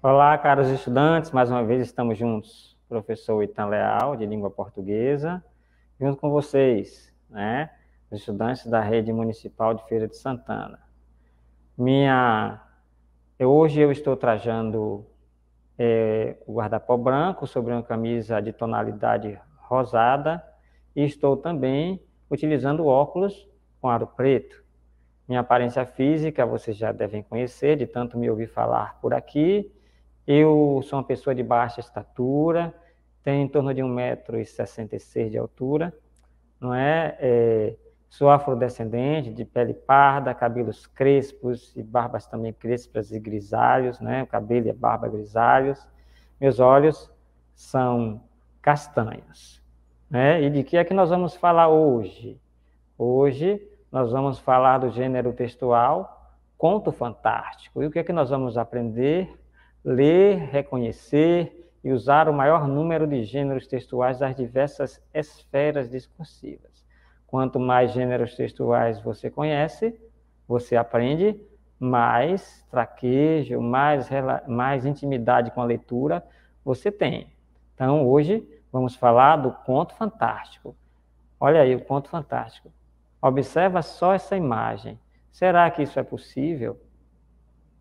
Olá, caros estudantes, mais uma vez estamos juntos, professor Itan Leal, de língua portuguesa, junto com vocês, né, os estudantes da rede municipal de Feira de Santana. Minha, hoje eu estou trajando é, o guarda branco sobre uma camisa de tonalidade rosada e estou também utilizando óculos com aro preto. Minha aparência física vocês já devem conhecer, de tanto me ouvir falar por aqui, eu sou uma pessoa de baixa estatura, tenho em torno de 1,66m de altura, não é? é? Sou afrodescendente, de pele parda, cabelos crespos e barbas também crespas e grisalhos, né? O cabelo e a barba grisalhos. Meus olhos são castanhos, né? E de que é que nós vamos falar hoje? Hoje nós vamos falar do gênero textual conto fantástico. E o que é que nós vamos aprender? ler, reconhecer e usar o maior número de gêneros textuais das diversas esferas discursivas. Quanto mais gêneros textuais você conhece, você aprende, mais traquejo, mais, mais intimidade com a leitura você tem. Então, hoje, vamos falar do conto fantástico. Olha aí o conto fantástico. Observa só essa imagem. Será que isso é possível?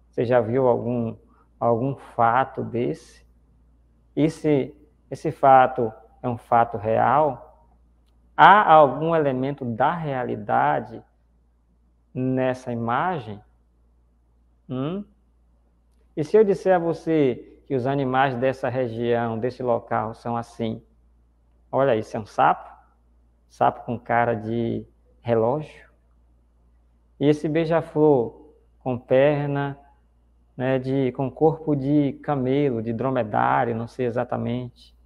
Você já viu algum algum fato desse? E se esse fato é um fato real? Há algum elemento da realidade nessa imagem? Hum? E se eu disser a você que os animais dessa região, desse local, são assim? Olha, isso é um sapo? Sapo com cara de relógio? E esse beija-flor com perna né, de, com corpo de camelo, de dromedário, não sei exatamente.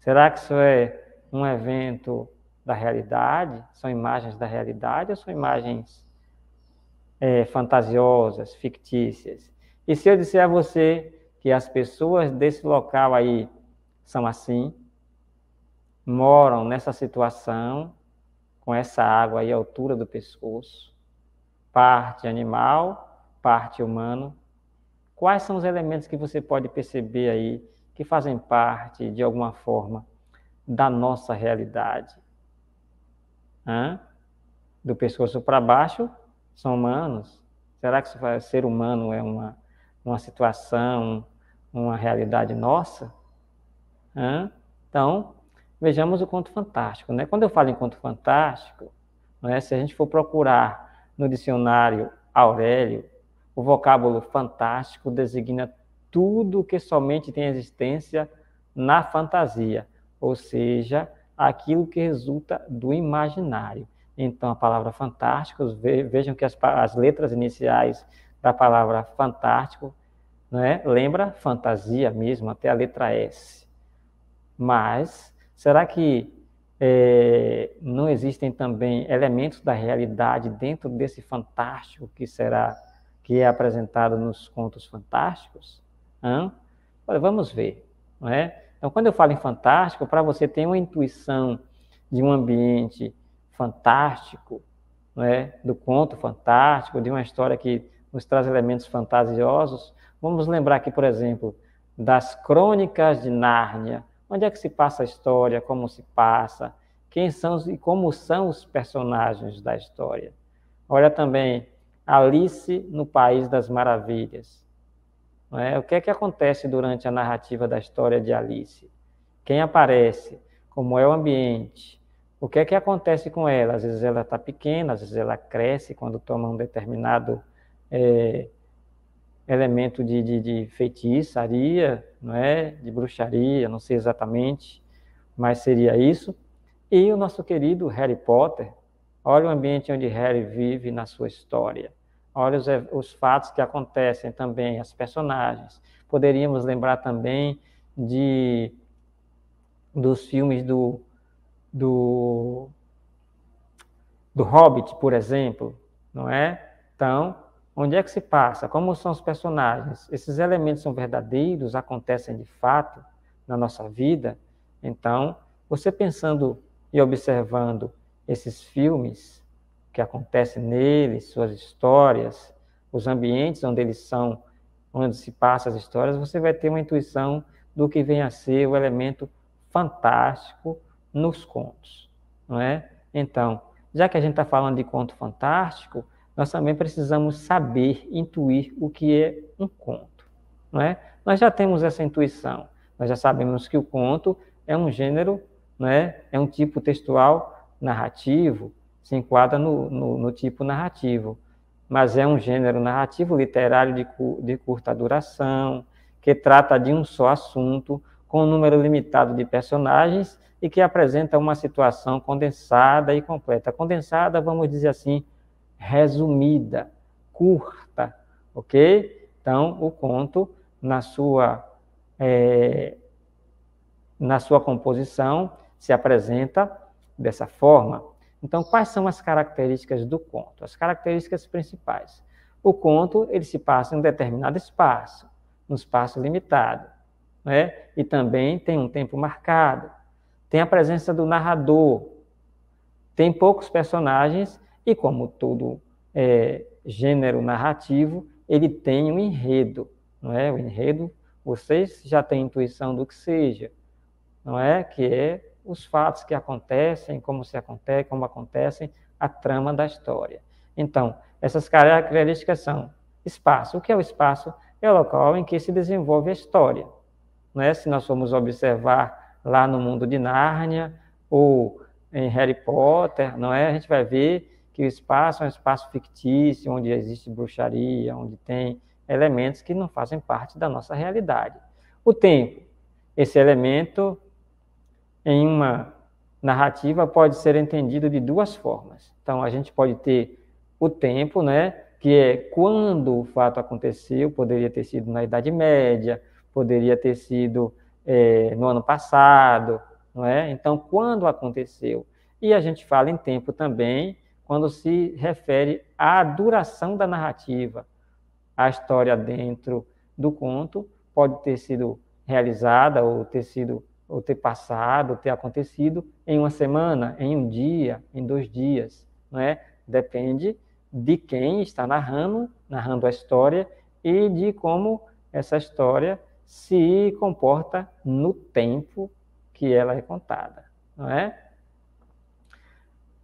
Será que isso é um evento da realidade? São imagens da realidade ou são imagens é, fantasiosas, fictícias? E se eu disser a você que as pessoas desse local aí são assim, moram nessa situação, com essa água aí à altura do pescoço, parte animal parte humana, quais são os elementos que você pode perceber aí que fazem parte, de alguma forma, da nossa realidade? Hã? Do pescoço para baixo, são humanos? Será que ser humano é uma, uma situação, uma realidade nossa? Hã? Então, vejamos o conto fantástico. Né? Quando eu falo em conto fantástico, né, se a gente for procurar no dicionário Aurélio, o vocábulo fantástico designa tudo que somente tem existência na fantasia, ou seja, aquilo que resulta do imaginário. Então, a palavra fantástico, vejam que as, as letras iniciais da palavra fantástico né, lembra fantasia mesmo, até a letra S. Mas, será que é, não existem também elementos da realidade dentro desse fantástico que será que é apresentado nos contos fantásticos? Olha, vamos ver. Não é? Então, quando eu falo em fantástico, para você ter uma intuição de um ambiente fantástico, não é? do conto fantástico, de uma história que nos traz elementos fantasiosos, vamos lembrar aqui, por exemplo, das crônicas de Nárnia. Onde é que se passa a história? Como se passa? Quem são e como são os personagens da história? Olha também Alice no País das Maravilhas. É? O que é que acontece durante a narrativa da história de Alice? Quem aparece? Como é o ambiente? O que é que acontece com ela? Às vezes ela está pequena, às vezes ela cresce quando toma um determinado é, elemento de, de, de, feitiçaria, não é? de bruxaria, não sei exatamente, mas seria isso. E o nosso querido Harry Potter, Olha o ambiente onde Harry vive na sua história. Olha os, os fatos que acontecem também, as personagens. Poderíamos lembrar também de dos filmes do, do, do Hobbit, por exemplo, não é? Então, onde é que se passa? Como são os personagens? Esses elementos são verdadeiros, acontecem de fato na nossa vida? Então, você pensando e observando esses filmes que acontecem neles, suas histórias, os ambientes onde eles são, onde se passam as histórias, você vai ter uma intuição do que vem a ser o elemento fantástico nos contos, não é? Então, já que a gente está falando de conto fantástico, nós também precisamos saber, intuir o que é um conto, não é? Nós já temos essa intuição, nós já sabemos que o conto é um gênero, não é? É um tipo textual narrativo, se enquadra no, no, no tipo narrativo, mas é um gênero narrativo literário de, de curta duração, que trata de um só assunto, com um número limitado de personagens e que apresenta uma situação condensada e completa. Condensada, vamos dizer assim, resumida, curta, ok? Então, o conto, na sua, é, na sua composição, se apresenta dessa forma. Então, quais são as características do conto? As características principais. O conto, ele se passa em um determinado espaço, um espaço limitado, né? E também tem um tempo marcado. Tem a presença do narrador. Tem poucos personagens e, como todo é, gênero narrativo, ele tem um enredo, não é? O enredo, vocês já têm intuição do que seja, não é? Que é os fatos que acontecem, como se acontece, como acontecem, a trama da história. Então, essas características são espaço. O que é o espaço? É o local em que se desenvolve a história. Não é? Se nós formos observar lá no mundo de Nárnia ou em Harry Potter, não é? A gente vai ver que o espaço é um espaço fictício, onde existe bruxaria, onde tem elementos que não fazem parte da nossa realidade. O tempo, esse elemento em uma narrativa pode ser entendido de duas formas. Então, a gente pode ter o tempo, né, que é quando o fato aconteceu, poderia ter sido na Idade Média, poderia ter sido é, no ano passado, não é? Então, quando aconteceu. E a gente fala em tempo também quando se refere à duração da narrativa. A história dentro do conto pode ter sido realizada ou ter sido ou ter passado, ou ter acontecido em uma semana, em um dia, em dois dias, não é? Depende de quem está narrando, narrando a história e de como essa história se comporta no tempo que ela é contada, não é?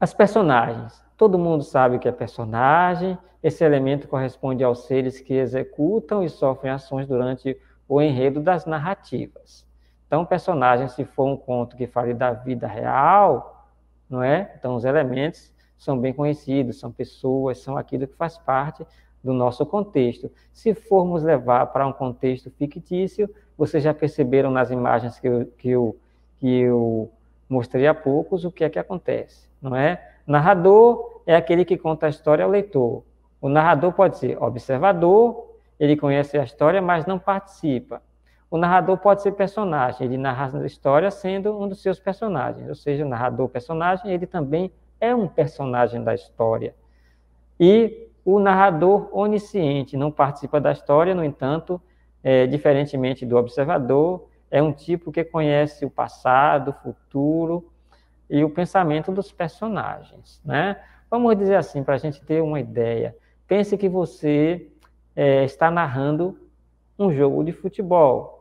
As personagens. Todo mundo sabe que é personagem. Esse elemento corresponde aos seres que executam e sofrem ações durante o enredo das narrativas. Então, o personagem, se for um conto que fale da vida real, não é? Então, os elementos são bem conhecidos, são pessoas, são aquilo que faz parte do nosso contexto. Se formos levar para um contexto fictício, vocês já perceberam nas imagens que eu, que eu, que eu mostrei há poucos o que é que acontece, não é? Narrador é aquele que conta a história ao leitor. O narrador pode ser observador, ele conhece a história, mas não participa. O narrador pode ser personagem, ele narra a história sendo um dos seus personagens, ou seja, o narrador-personagem, ele também é um personagem da história. E o narrador onisciente não participa da história, no entanto, é, diferentemente do observador, é um tipo que conhece o passado, o futuro e o pensamento dos personagens. Né? Vamos dizer assim, para a gente ter uma ideia. Pense que você é, está narrando um jogo de futebol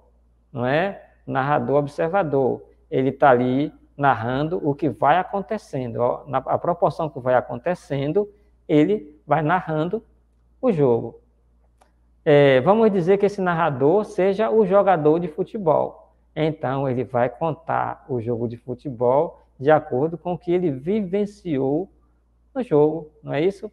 não é? Narrador observador. Ele está ali narrando o que vai acontecendo. Ó, na, a proporção que vai acontecendo, ele vai narrando o jogo. É, vamos dizer que esse narrador seja o jogador de futebol. Então, ele vai contar o jogo de futebol de acordo com o que ele vivenciou no jogo, não é isso?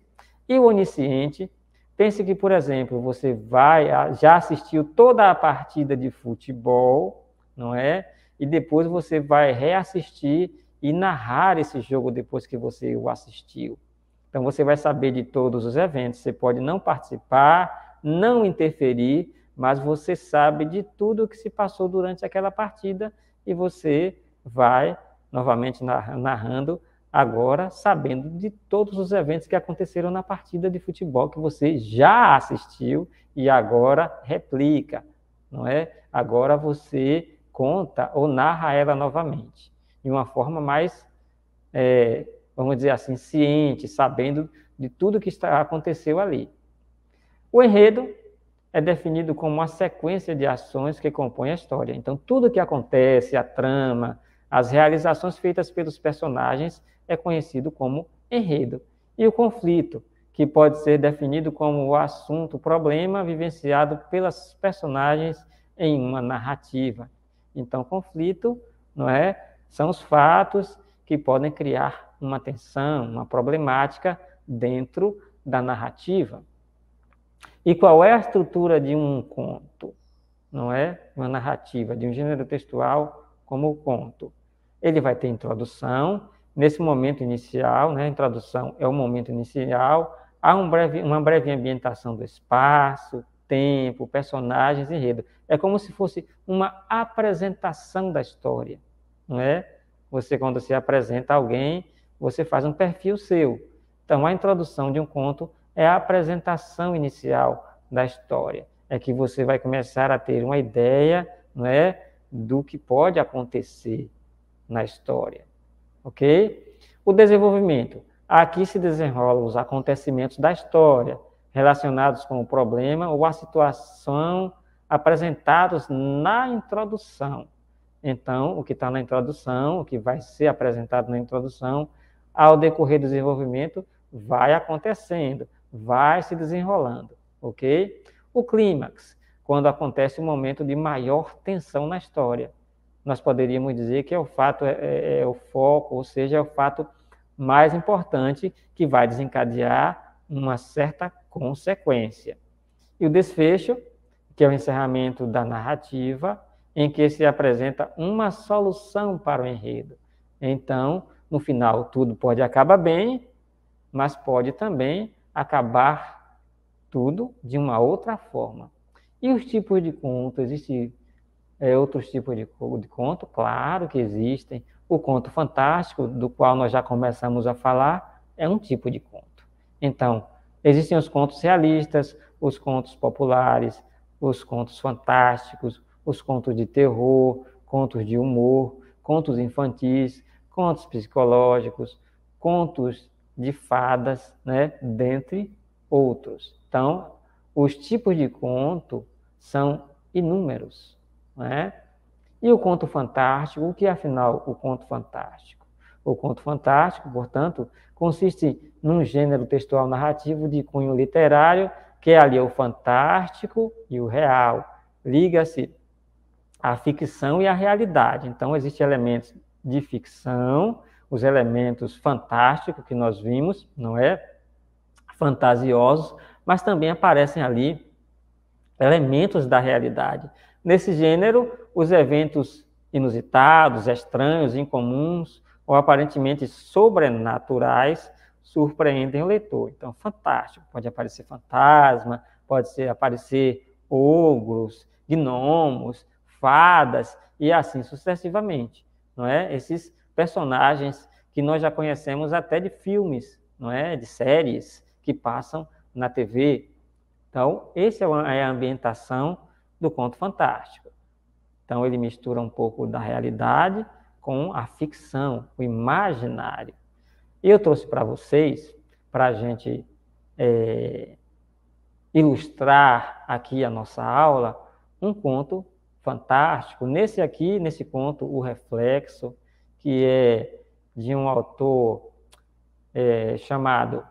E o onisciente Pense que, por exemplo, você vai já assistiu toda a partida de futebol, não é? E depois você vai reassistir e narrar esse jogo depois que você o assistiu. Então você vai saber de todos os eventos, você pode não participar, não interferir, mas você sabe de tudo o que se passou durante aquela partida e você vai novamente narrando agora sabendo de todos os eventos que aconteceram na partida de futebol que você já assistiu e agora replica, não é? Agora você conta ou narra ela novamente, de uma forma mais, é, vamos dizer assim, ciente, sabendo de tudo que está, aconteceu ali. O enredo é definido como uma sequência de ações que compõe a história. Então, tudo que acontece, a trama, as realizações feitas pelos personagens é conhecido como enredo. E o conflito, que pode ser definido como o assunto, o problema vivenciado pelas personagens em uma narrativa. Então, conflito, não é? São os fatos que podem criar uma tensão, uma problemática dentro da narrativa. E qual é a estrutura de um conto? Não é uma narrativa de um gênero textual como o conto. Ele vai ter introdução, nesse momento inicial, né, a introdução é o momento inicial, há um breve, uma breve ambientação do espaço, tempo, personagens, enredo. É como se fosse uma apresentação da história, não é? Você, quando se apresenta a alguém, você faz um perfil seu. Então, a introdução de um conto é a apresentação inicial da história. É que você vai começar a ter uma ideia, não é, do que pode acontecer, na história. Ok? O desenvolvimento. Aqui se desenrolam os acontecimentos da história relacionados com o problema ou a situação apresentados na introdução. Então, o que está na introdução, o que vai ser apresentado na introdução, ao decorrer do desenvolvimento, vai acontecendo, vai se desenrolando, ok? O clímax, quando acontece o momento de maior tensão na história nós poderíamos dizer que é o fato, é, é, é o foco, ou seja, é o fato mais importante que vai desencadear uma certa consequência. E o desfecho, que é o encerramento da narrativa, em que se apresenta uma solução para o enredo. Então, no final, tudo pode acabar bem, mas pode também acabar tudo de uma outra forma. E os tipos de contos, Existem é, outros tipos de, de conto, claro que existem. O conto fantástico, do qual nós já começamos a falar, é um tipo de conto. Então, existem os contos realistas, os contos populares, os contos fantásticos, os contos de terror, contos de humor, contos infantis, contos psicológicos, contos de fadas, né, dentre outros. Então, os tipos de conto são inúmeros. Né? E o conto fantástico, o que é afinal o conto fantástico? O conto fantástico, portanto, consiste num gênero textual narrativo de cunho literário, que é ali o fantástico e o real. Liga-se a ficção e a realidade. Então, existem elementos de ficção, os elementos fantásticos que nós vimos, não é? Fantasiosos, mas também aparecem ali elementos da realidade. Nesse gênero, os eventos inusitados, estranhos, incomuns ou aparentemente sobrenaturais surpreendem o leitor. Então, fantástico. Pode aparecer fantasma, pode ser aparecer ogros, gnomos, fadas e assim sucessivamente, não é? Esses personagens que nós já conhecemos até de filmes, não é? De séries que passam na TV. Então, essa é, é a ambientação do conto fantástico. Então ele mistura um pouco da realidade com a ficção, o imaginário. eu trouxe para vocês, para a gente é, ilustrar aqui a nossa aula, um conto fantástico. Nesse aqui, nesse conto, O Reflexo, que é de um autor é, chamado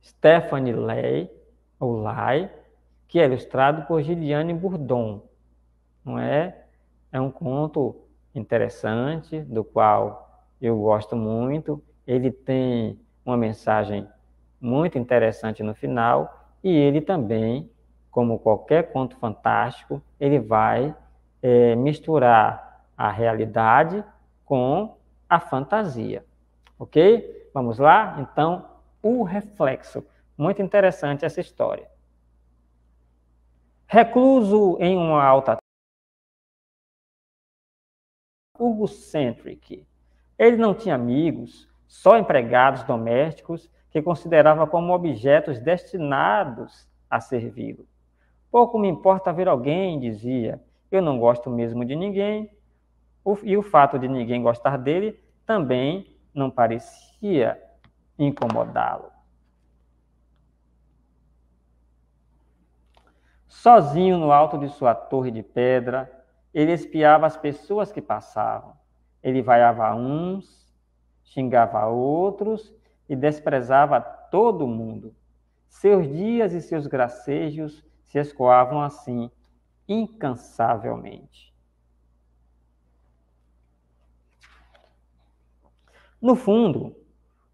Stephanie Lay, ou Lai, que é ilustrado por Giliane Bourdon. Não é? É um conto interessante, do qual eu gosto muito. Ele tem uma mensagem muito interessante no final e ele também, como qualquer conto fantástico, ele vai é, misturar a realidade com a fantasia, ok? Vamos lá? Então, o reflexo. Muito interessante essa história. Recluso em uma alta. Hugo Centric. Ele não tinha amigos, só empregados domésticos que considerava como objetos destinados a servi-lo. Pouco me importa ver alguém, dizia. Eu não gosto mesmo de ninguém. E o fato de ninguém gostar dele também não parecia incomodá-lo. Sozinho no alto de sua torre de pedra, ele espiava as pessoas que passavam. Ele vaiava uns, xingava outros e desprezava todo mundo. Seus dias e seus gracejos se escoavam assim, incansavelmente. No fundo,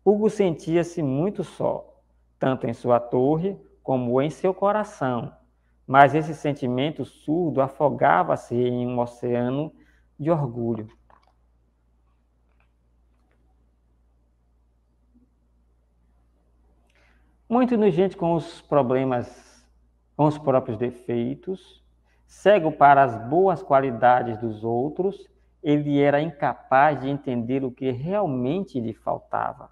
Hugo sentia-se muito só, tanto em sua torre como em seu coração mas esse sentimento surdo afogava-se em um oceano de orgulho. Muito indigente com os problemas, com os próprios defeitos, cego para as boas qualidades dos outros, ele era incapaz de entender o que realmente lhe faltava.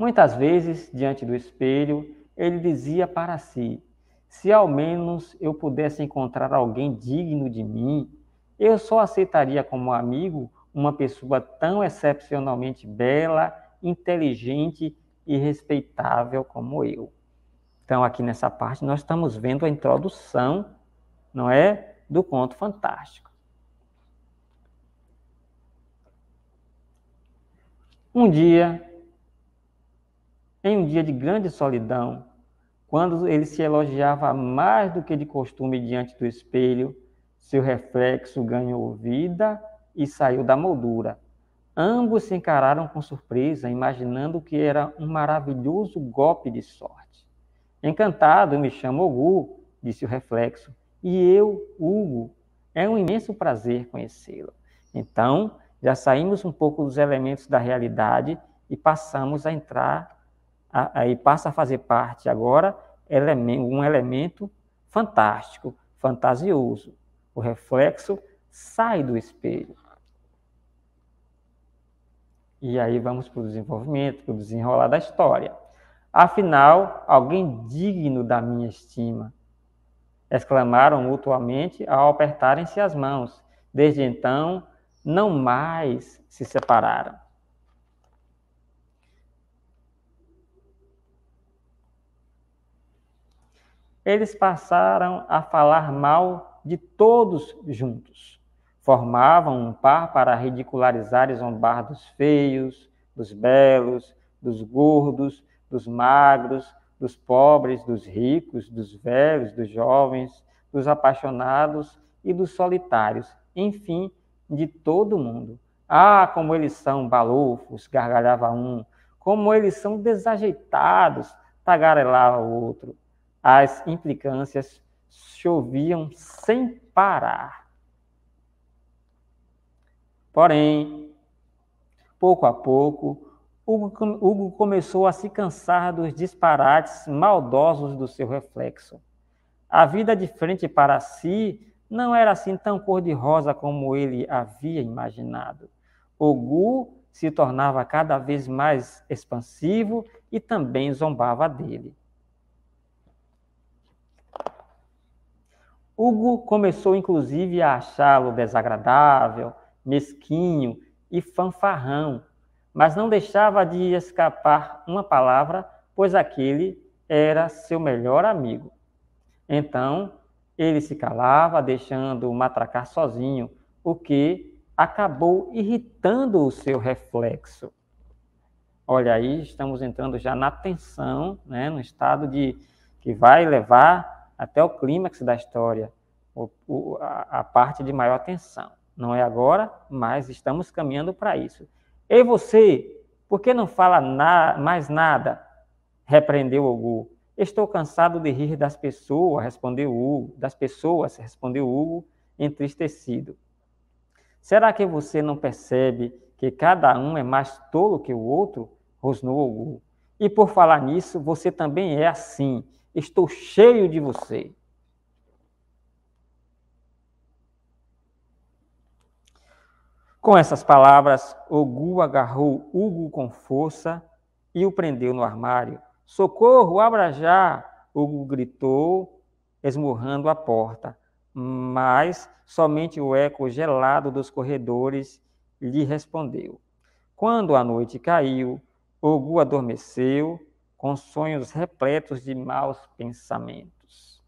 Muitas vezes, diante do espelho, ele dizia para si: se ao menos eu pudesse encontrar alguém digno de mim, eu só aceitaria como amigo uma pessoa tão excepcionalmente bela, inteligente e respeitável como eu. Então, aqui nessa parte, nós estamos vendo a introdução, não é? Do conto fantástico. Um dia, em um dia de grande solidão, quando ele se elogiava mais do que de costume diante do espelho, seu reflexo ganhou vida e saiu da moldura. Ambos se encararam com surpresa, imaginando que era um maravilhoso golpe de sorte. Encantado, me chamo Hugo, disse o reflexo, e eu, Hugo. É um imenso prazer conhecê-lo. Então, já saímos um pouco dos elementos da realidade e passamos a entrar aí passa a fazer parte agora um elemento fantástico, fantasioso. O reflexo sai do espelho. E aí vamos para o desenvolvimento, para o desenrolar da história. Afinal, alguém digno da minha estima. Exclamaram mutuamente ao apertarem-se as mãos. Desde então, não mais se separaram. eles passaram a falar mal de todos juntos. Formavam um par para ridicularizar e zombar dos feios, dos belos, dos gordos, dos magros, dos pobres, dos ricos, dos velhos, dos jovens, dos apaixonados e dos solitários, enfim, de todo mundo. Ah, como eles são balofos, gargalhava um, como eles são desajeitados, tagarelava o outro. As implicâncias choviam sem parar. Porém, pouco a pouco, Hugo, começou a se cansar dos disparates maldosos do seu reflexo. A vida de frente para si não era assim tão cor-de-rosa como ele havia imaginado. Ogu se tornava cada vez mais expansivo e também zombava dele. Hugo começou inclusive a achá-lo desagradável, mesquinho e fanfarrão, mas não deixava de escapar uma palavra, pois aquele era seu melhor amigo. Então, ele se calava, deixando-o matracar sozinho, o que acabou irritando o seu reflexo. Olha aí, estamos entrando já na tensão, né, no estado de que vai levar até o clímax da história, o, o, a, a parte de maior tensão. Não é agora, mas estamos caminhando para isso. Ei, você, por que não fala na, mais nada? Repreendeu Hugo. Estou cansado de rir das pessoas, respondeu Hugo. Das pessoas, respondeu Hugo, entristecido. Será que você não percebe que cada um é mais tolo que o outro? rosnou Hugo. E por falar nisso, você também é assim. Estou cheio de você. Com essas palavras, Ogu agarrou Hugo com força e o prendeu no armário. Socorro, abra já! Hugo gritou, esmurrando a porta, mas somente o eco gelado dos corredores lhe respondeu. Quando a noite caiu, Ogu adormeceu com sonhos repletos de maus pensamentos.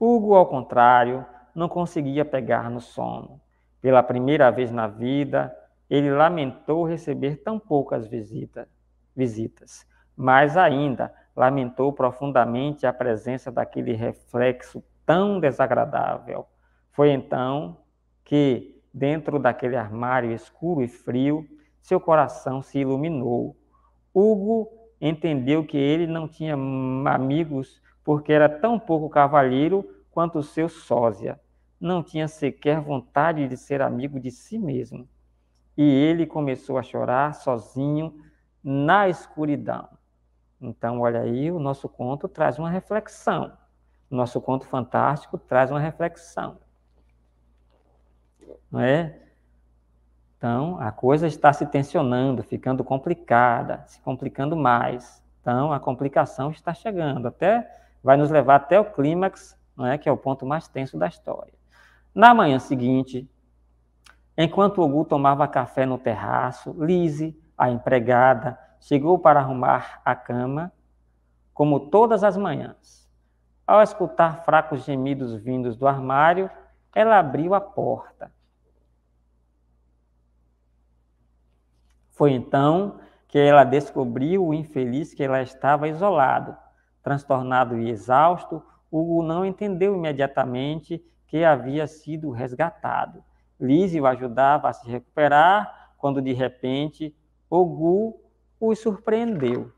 Hugo, ao contrário, não conseguia pegar no sono. Pela primeira vez na vida, ele lamentou receber tão poucas visita, visitas, mas ainda lamentou profundamente a presença daquele reflexo tão desagradável. Foi então que, Dentro daquele armário escuro e frio, seu coração se iluminou. Hugo entendeu que ele não tinha amigos porque era tão pouco cavalheiro quanto o seu sósia. Não tinha sequer vontade de ser amigo de si mesmo. E ele começou a chorar sozinho na escuridão. Então, olha aí, o nosso conto traz uma reflexão. Nosso conto fantástico traz uma reflexão. Não é? Então, a coisa está se tensionando, ficando complicada, se complicando mais. Então, a complicação está chegando, até vai nos levar até o clímax, não é? que é o ponto mais tenso da história. Na manhã seguinte, enquanto Ogu tomava café no terraço, Lise, a empregada, chegou para arrumar a cama, como todas as manhãs. Ao escutar fracos gemidos vindos do armário, ela abriu a porta. Foi então que ela descobriu o infeliz que ela estava isolado. Transtornado e exausto, Hugo não entendeu imediatamente que havia sido resgatado. Lise o ajudava a se recuperar quando, de repente, Ogu o surpreendeu.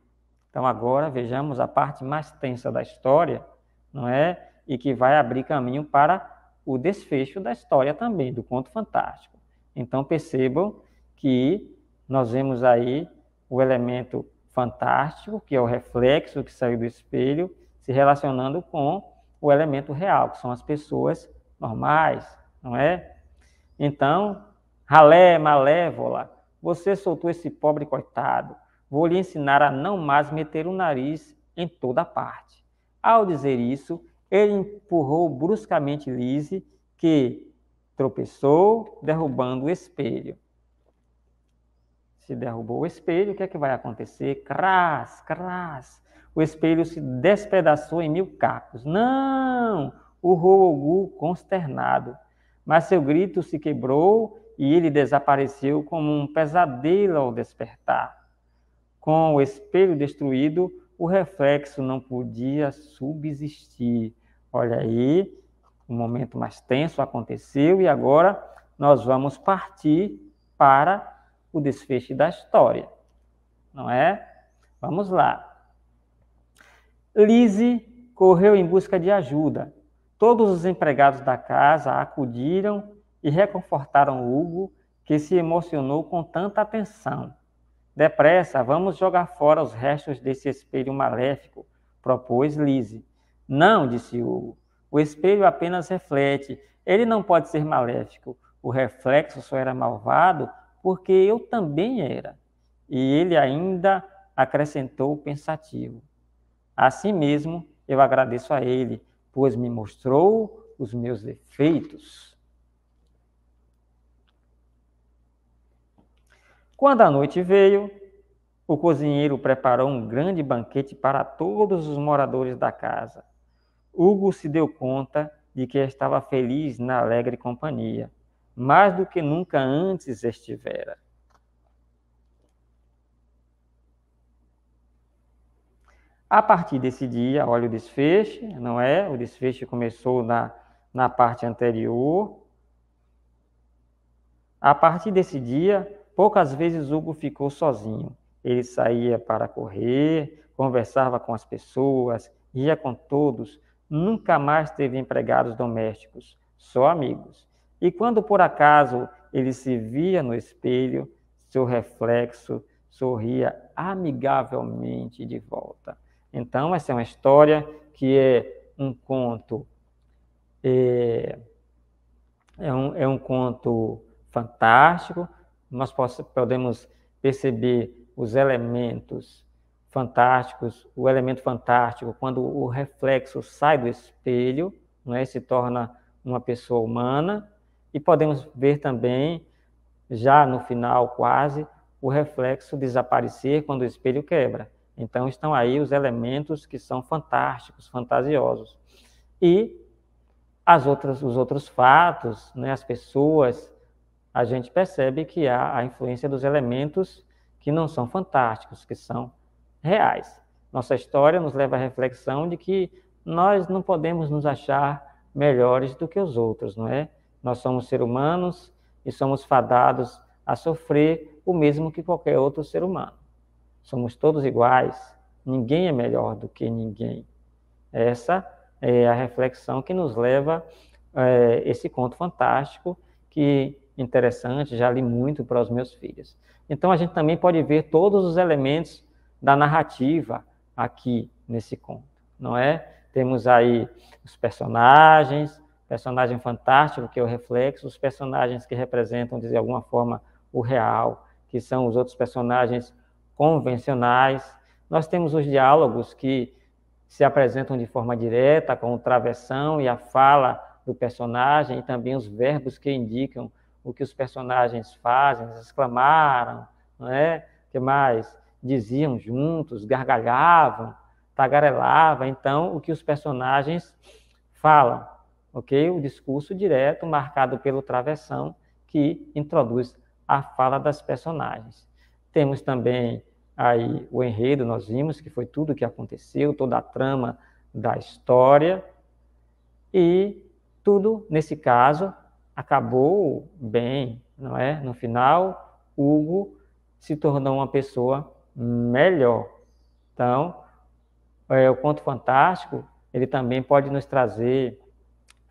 Então, agora vejamos a parte mais tensa da história, não é? E que vai abrir caminho para o desfecho da história também, do conto fantástico. Então, percebam que nós vemos aí o elemento fantástico, que é o reflexo que saiu do espelho, se relacionando com o elemento real, que são as pessoas normais, não é? Então, ralé, malévola, você soltou esse pobre coitado, vou lhe ensinar a não mais meter o nariz em toda parte. Ao dizer isso, ele empurrou bruscamente Lise, que tropeçou, derrubando o espelho. Se derrubou o espelho, o que é que vai acontecer? Cras, cras. O espelho se despedaçou em mil cacos. Não! Urrou Ogu consternado. Mas seu grito se quebrou e ele desapareceu como um pesadelo ao despertar. Com o espelho destruído, o reflexo não podia subsistir. Olha aí, um momento mais tenso aconteceu e agora nós vamos partir para o desfecho da história, não é? Vamos lá. Lise correu em busca de ajuda. Todos os empregados da casa acudiram e reconfortaram Hugo, que se emocionou com tanta atenção. Depressa, vamos jogar fora os restos desse espelho maléfico, propôs Lise. Não, disse Hugo. O espelho apenas reflete. Ele não pode ser maléfico. O reflexo só era malvado porque eu também era. E ele ainda acrescentou pensativo. Assim mesmo, eu agradeço a ele, pois me mostrou os meus defeitos. Quando a noite veio, o cozinheiro preparou um grande banquete para todos os moradores da casa. Hugo se deu conta de que estava feliz na alegre companhia mais do que nunca antes estivera. A partir desse dia, olha o desfecho, não é? O desfecho começou na, na parte anterior. A partir desse dia, poucas vezes Hugo ficou sozinho. Ele saía para correr, conversava com as pessoas, ia com todos, nunca mais teve empregados domésticos, só amigos. E quando por acaso ele se via no espelho, seu reflexo sorria amigavelmente de volta. Então, essa é uma história que é um conto. É, é, um, é um conto fantástico. Nós podemos perceber os elementos fantásticos, o elemento fantástico, quando o reflexo sai do espelho, né, se torna uma pessoa humana, e podemos ver também, já no final quase, o reflexo desaparecer quando o espelho quebra. Então estão aí os elementos que são fantásticos, fantasiosos. E as outras, os outros fatos, né, as pessoas, a gente percebe que há a influência dos elementos que não são fantásticos, que são reais. Nossa história nos leva à reflexão de que nós não podemos nos achar melhores do que os outros, não é? Nós somos seres humanos e somos fadados a sofrer o mesmo que qualquer outro ser humano. Somos todos iguais, ninguém é melhor do que ninguém. Essa é a reflexão que nos leva é, esse conto fantástico que interessante, já li muito para os meus filhos. Então a gente também pode ver todos os elementos da narrativa aqui nesse conto, não é? Temos aí os personagens, personagem fantástico, que é o reflexo, os personagens que representam, de alguma forma, o real, que são os outros personagens convencionais. Nós temos os diálogos que se apresentam de forma direta, com o travessão e a fala do personagem, e também os verbos que indicam o que os personagens fazem, exclamaram, não é? que mais? Diziam juntos, gargalhavam, tagarelavam. Então, o que os personagens falam ok? O discurso direto, marcado pelo travessão, que introduz a fala das personagens. Temos também aí o enredo, nós vimos que foi tudo o que aconteceu, toda a trama da história, e tudo, nesse caso, acabou bem, não é? No final, Hugo se tornou uma pessoa melhor. Então, é, o Conto Fantástico, ele também pode nos trazer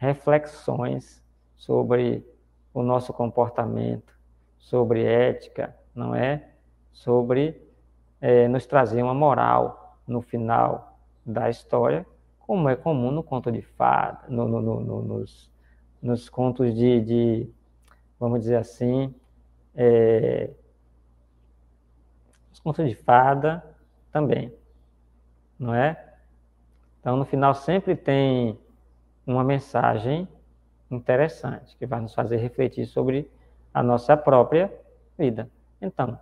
reflexões sobre o nosso comportamento, sobre ética, não é? Sobre é, nos trazer uma moral no final da história, como é comum no conto de fada, no, no, no, nos, nos, contos de, de, vamos dizer assim, é, os contos de fada também, não é? Então, no final sempre tem uma mensagem interessante, que vai nos fazer refletir sobre a nossa própria vida. Então,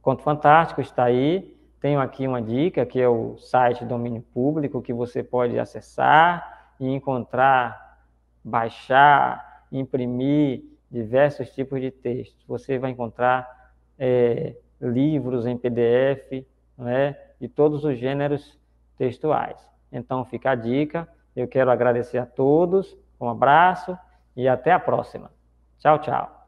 Conto Fantástico está aí. Tenho aqui uma dica, que é o site domínio público, que você pode acessar e encontrar, baixar, imprimir diversos tipos de textos. Você vai encontrar é, livros em PDF, né, de todos os gêneros textuais. Então, fica a dica eu quero agradecer a todos, um abraço e até a próxima. Tchau, tchau.